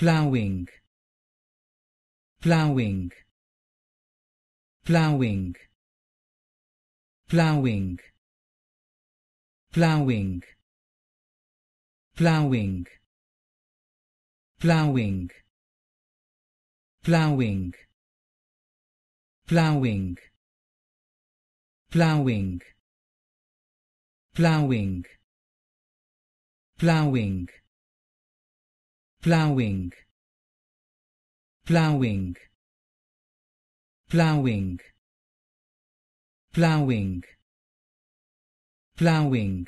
plowing plowing plowing plowing plowing plowing plowing plowing plowing plowing plowing plowing plowing plowing plowing plowing plowing